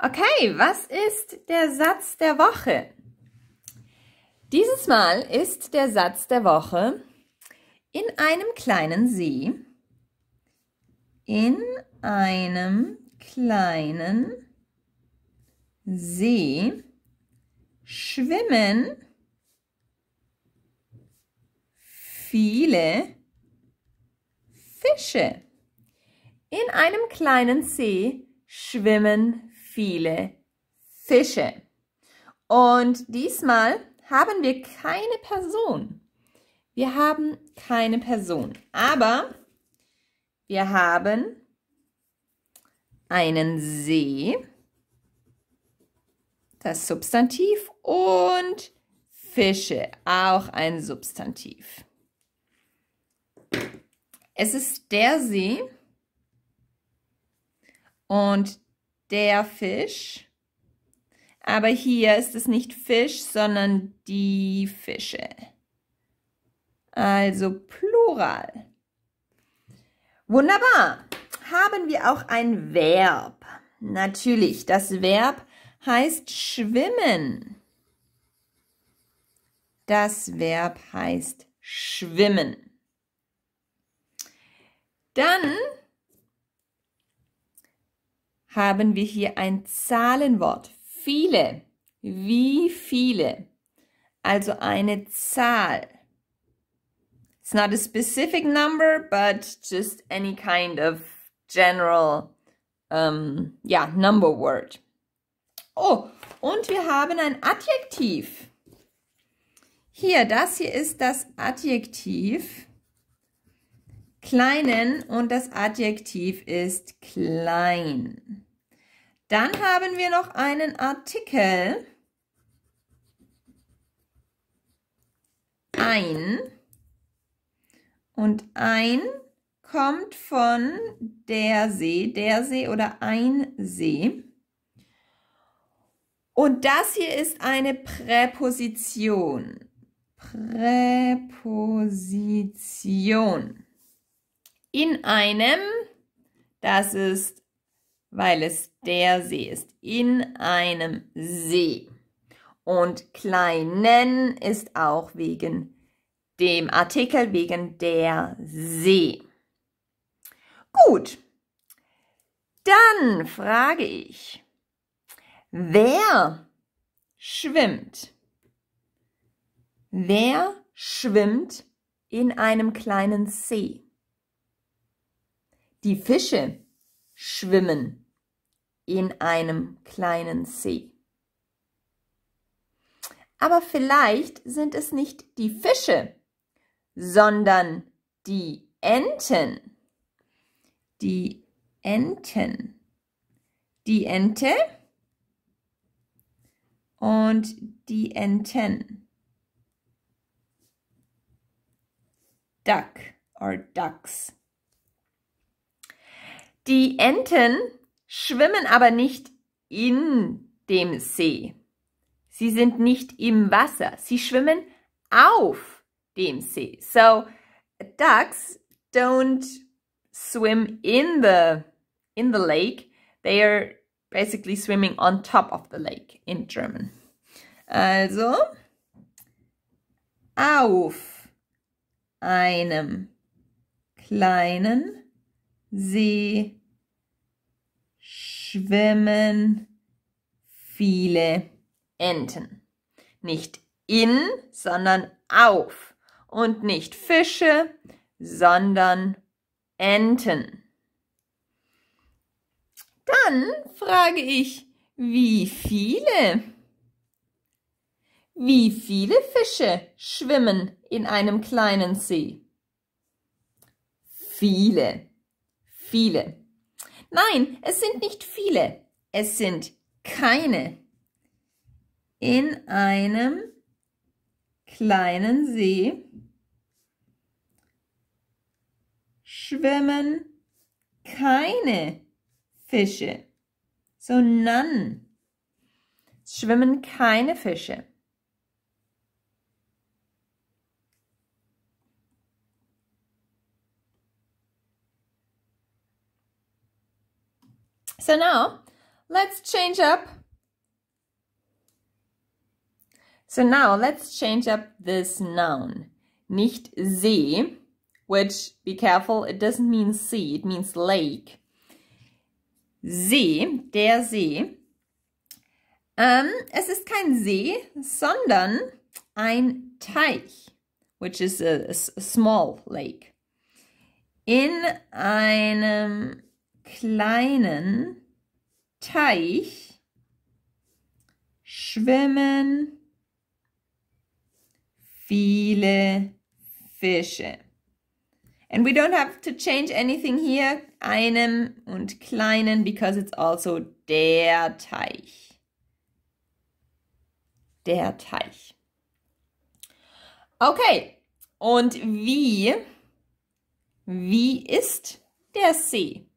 Okay, was ist der Satz der Woche? Dieses Mal ist der Satz der Woche in einem kleinen See. In einem kleinen See schwimmen viele Fische. In einem kleinen See schwimmen viele Fische. Und diesmal haben wir keine Person. Wir haben keine Person, aber wir haben einen See, das Substantiv und Fische, auch ein Substantiv. Es ist der See und der Fisch. Aber hier ist es nicht Fisch, sondern die Fische. Also Plural. Wunderbar. Haben wir auch ein Verb? Natürlich, das Verb heißt schwimmen. Das Verb heißt schwimmen. Dann haben wir hier ein Zahlenwort. Viele. Wie viele? Also eine Zahl. It's not a specific number, but just any kind of general um, yeah, number word. Oh, und wir haben ein Adjektiv. Hier, das hier ist das Adjektiv kleinen und das Adjektiv ist klein. Dann haben wir noch einen Artikel. Ein. Und ein kommt von der See, der See oder ein See. Und das hier ist eine Präposition. Präposition. In einem, das ist weil es der See ist, in einem See. Und kleinen ist auch wegen dem Artikel, wegen der See. Gut, dann frage ich, wer schwimmt? Wer schwimmt in einem kleinen See? Die Fische schwimmen in einem kleinen See. Aber vielleicht sind es nicht die Fische, sondern die Enten. Die Enten. Die Ente und die Enten. Duck or ducks. Die Enten schwimmen aber nicht in dem See. Sie sind nicht im Wasser. Sie schwimmen auf dem See. So ducks don't swim in the in the lake. They are basically swimming on top of the lake in German. Also auf einem kleinen See, schwimmen viele Enten. Nicht in, sondern auf. Und nicht Fische, sondern Enten. Dann frage ich, wie viele? Wie viele Fische schwimmen in einem kleinen See? Viele viele. Nein, es sind nicht viele. Es sind keine. In einem kleinen See schwimmen keine Fische. So none. Es schwimmen keine Fische. So now let's change up. So now let's change up this noun, nicht See, which, be careful, it doesn't mean sea, it means lake. See, der See. Um, es ist kein See, sondern ein Teich, which is a, a small lake. In einem kleinen Teich schwimmen viele Fische. And we don't have to change anything here, einem und kleinen, because it's also der Teich. Der Teich. Okay, und wie, wie ist der See?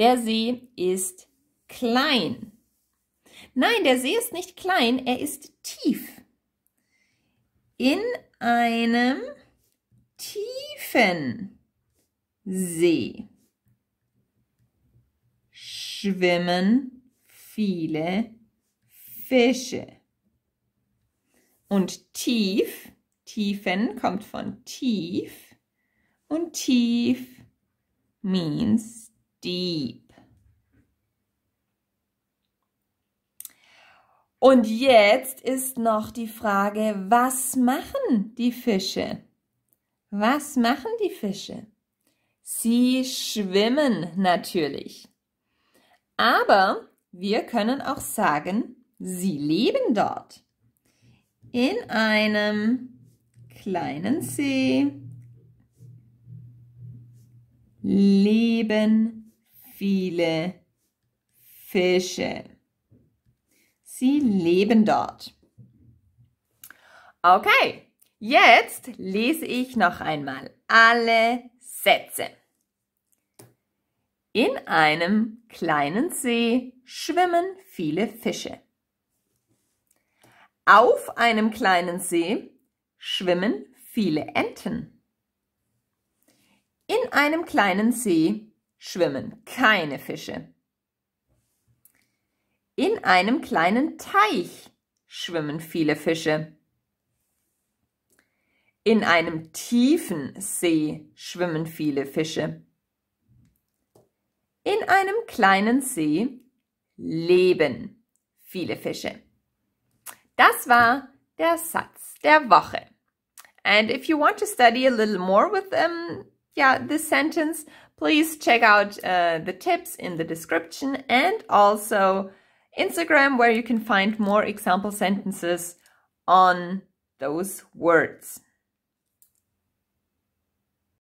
Der See ist klein. Nein, der See ist nicht klein, er ist tief. In einem tiefen See schwimmen viele Fische. Und tief, tiefen kommt von tief und tief means deep. Und jetzt ist noch die Frage, was machen die Fische? Was machen die Fische? Sie schwimmen natürlich. Aber wir können auch sagen, sie leben dort. In einem kleinen See leben viele Fische. Sie leben dort. Okay, jetzt lese ich noch einmal alle Sätze. In einem kleinen See schwimmen viele Fische. Auf einem kleinen See schwimmen viele Enten. In einem kleinen See schwimmen keine Fische. In einem kleinen Teich schwimmen viele Fische. In einem tiefen See schwimmen viele Fische. In einem kleinen See leben viele Fische. Das war der Satz der Woche. And if you want to study a little more with um, yeah, this sentence, please check out uh, the tips in the description and also Instagram where you can find more example sentences on those words.